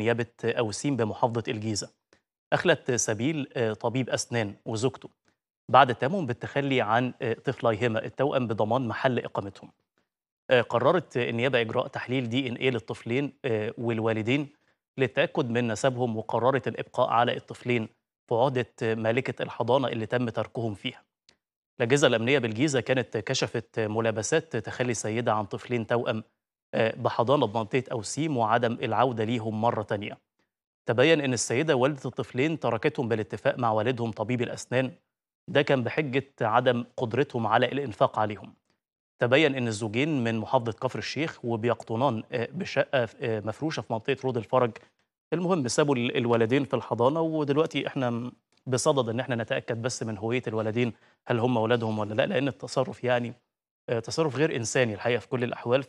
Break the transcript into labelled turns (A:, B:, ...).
A: بنيابة أوسيم بمحافظة الجيزة أخلت سبيل آه، طبيب أسنان وزوجته بعد التهمهم بالتخلي عن آه، طفليهما التوأم بضمان محل إقامتهم آه، قررت النيابة إجراء تحليل دي إن إيه للطفلين والوالدين للتأكد من نسبهم وقررت الإبقاء على الطفلين في عهدة مالكة الحضانة اللي تم تركهم فيها الأجهزة الأمنية بالجيزة كانت كشفت ملابسات تخلي سيدة عن طفلين توأم بحضانه بمنطقه اوسيم وعدم العوده ليهم مره ثانيه. تبين ان السيده والده الطفلين تركتهم بالاتفاق مع والدهم طبيب الاسنان ده كان بحجه عدم قدرتهم على الانفاق عليهم. تبين ان الزوجين من محافظه كفر الشيخ وبيقطنان آه، بشقه آه، مفروشه في منطقه رود الفرج. المهم سابوا الولدين في الحضانه ودلوقتي احنا بصدد ان احنا نتاكد بس من هويه الولدين هل هم اولادهم ولا لا لان التصرف يعني آه، تصرف غير انساني
B: الحقيقه في كل الاحوال